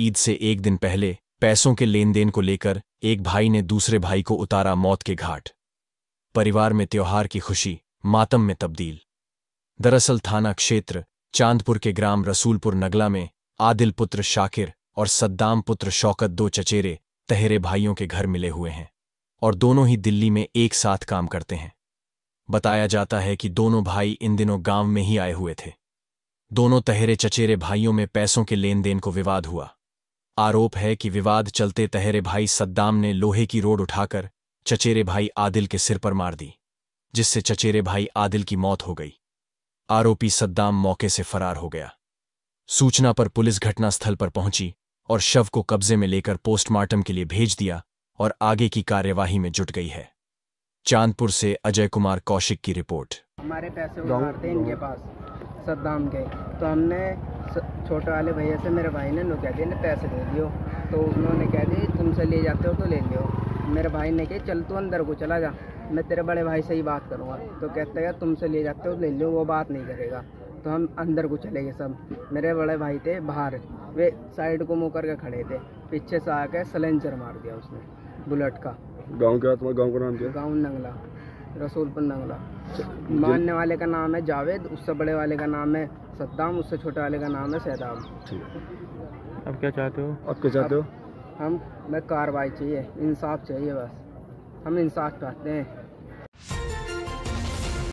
ईद से एक दिन पहले पैसों के लेन देन को लेकर एक भाई ने दूसरे भाई को उतारा मौत के घाट परिवार में त्योहार की खुशी मातम में तब्दील दरअसल थाना क्षेत्र चांदपुर के ग्राम रसूलपुर नगला में आदिल पुत्र शाकिर और सद्दाम पुत्र शौकत दो चचेरे तहरे भाइयों के घर मिले हुए हैं और दोनों ही दिल्ली में एक साथ काम करते हैं बताया जाता है कि दोनों भाई इन दिनों गांव में ही आए हुए थे दोनों तहरे चचेरे भाइयों में पैसों के लेन देन को विवाद हुआ आरोप है कि विवाद चलते तहरे भाई सद्दाम ने लोहे की रोड उठाकर चचेरे भाई आदिल के सिर पर मार दी जिससे चचेरे भाई आदिल की मौत हो गई आरोपी सद्दाम मौके से फरार हो गया सूचना पर पुलिस घटनास्थल पर पहुंची और शव को कब्जे में लेकर पोस्टमार्टम के लिए भेज दिया और आगे की कार्यवाही में जुट गई है चांदपुर से अजय कुमार कौशिक की रिपोर्ट हमारे पैसे उधार थे इनके पास सद्दाम के तो हमने छोटे वाले भैया से मेरे भाई ने कह दिया पैसे दे दियो तो उन्होंने कह दिया तुमसे ले जाते हो तो ले लियो मेरे भाई ने कहा चल तू अंदर को चला जा मैं तेरे बड़े भाई से ही बात करूँगा तो कहते यार तुमसे ले जाते हो तो ले लियो वो बात नहीं करेगा तो हम अंदर को चले गए सब मेरे बड़े भाई थे बाहर वे साइड को मुँह करके खड़े थे पीछे से आके सलेंजर मार दिया उसने बुलेट का गाँव क्या तुम्हारे गाँव का नाम क्या गाँव नंगला रसूलपुर नंगला मानने वाले का नाम है जावेद उससे बड़े वाले का नाम है सद्दाम उससे छोटे वाले का नाम है सैदाम ठीक अब क्या चाहते हो अब क्या चाहते हो हम मैं कार्रवाई चाहिए इंसाफ चाहिए बस हम इंसाफ चाहते हैं